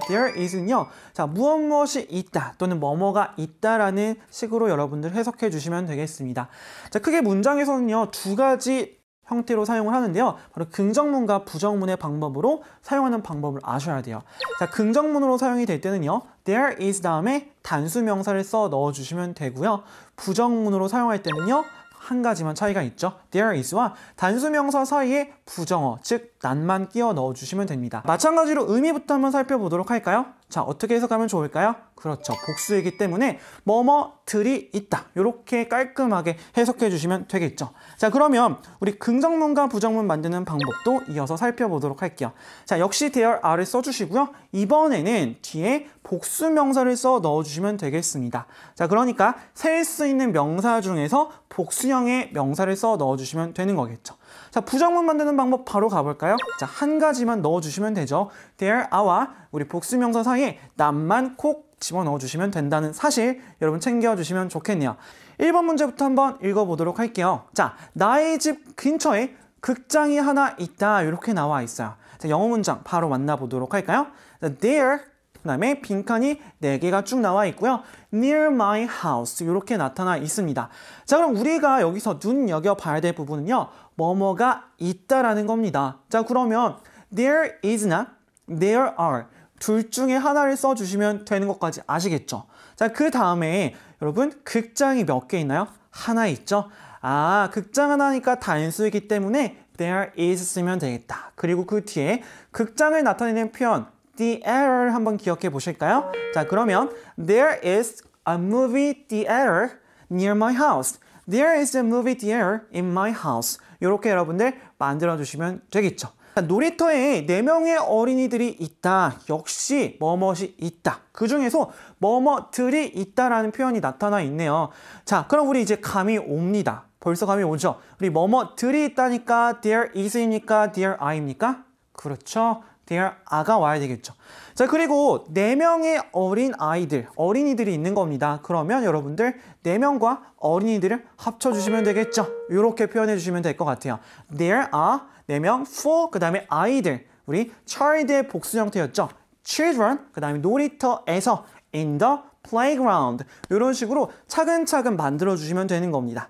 There is는요. 자, 무엇 무엇이 있다 또는 뭐뭐가 있다라는 식으로 여러분들 해석해 주시면 되겠습니다. 자, 크게 문장에서는요. 두 가지 형태로 사용을 하는데요. 바로 긍정문과 부정문의 방법으로 사용하는 방법을 아셔야 돼요. 자, 긍정문으로 사용이 될 때는요. There is 다음에 단수 명사를 써 넣어주시면 되고요. 부정문으로 사용할 때는요. 한 가지만 차이가 있죠. There is와 단수 명사 사이에 부정어, 즉 난만 끼워 넣어주시면 됩니다. 마찬가지로 의미부터 한번 살펴보도록 할까요? 자, 어떻게 해석하면 좋을까요? 그렇죠. 복수이기 때문에 뭐뭐들이 있다. 이렇게 깔끔하게 해석해 주시면 되겠죠. 자, 그러면 우리 긍정문과 부정문 만드는 방법도 이어서 살펴보도록 할게요. 자, 역시 대열 R을 써주시고요. 이번에는 뒤에 복수 명사를 써 넣어주시면 되겠습니다. 자, 그러니까 셀 수 있는 명사 중에서 복수형의 명사를 써 넣어주시면 되는 거겠죠. 자, 부정문 만드는 방법 바로 가볼까요? 자, 한 가지만 넣어주시면 되죠. There, 아와 우리 복수명사 사이에 남만 콕 집어넣어주시면 된다는 사실 여러분 챙겨주시면 좋겠네요. 1번 문제부터 한번 읽어보도록 할게요. 자, 나의 집 근처에 극장이 하나 있다 이렇게 나와 있어요. 자, 영어 문장 바로 만나보도록 할까요? 자, There 그 다음에 빈칸이 4개가 쭉 나와 있고요. near my house 이렇게 나타나 있습니다. 자 그럼 우리가 여기서 눈여겨봐야 될 부분은요. 뭐뭐가 있다라는 겁니다. 자 그러면 there is나 there are 둘 중에 하나를 써주시면 되는 것까지 아시겠죠? 자 그 다음에 여러분 극장이 몇 개 있나요? 하나 있죠? 아 극장 하나니까 단수이기 때문에 there is 쓰면 되겠다. 그리고 그 뒤에 극장을 나타내는 표현 theater 한번 기억해 보실까요? 자, 그러면 there is a movie theater near my house. There is a movie theater in my house. 이렇게 여러분들 만들어 주시면 되겠죠. 자, 놀이터에 네명의 어린이들이 있다. 역시 뭐뭐이 있다. 그 중에서 뭐뭐들이 있다라는 표현이 나타나 있네요. 자, 그럼 우리 이제 감이 옵니다. 벌써 감이 오죠? 우리 뭐뭐들이 있다니까 there is입니까? there I입니까? 그렇죠. their 아가 와야 되겠죠. 자, 그리고 4명의 어린 아이들, 어린이들이 있는 겁니다. 그러면 여러분들 4명과 어린이들을 합쳐주시면 되겠죠. 이렇게 표현해 주시면 될 것 같아요. There are 4명, for, 그 다음에 아이들. 우리 child의 복수 형태였죠. children, 그 다음에 놀이터에서 in the playground. 이런 식으로 차근차근 만들어주시면 되는 겁니다.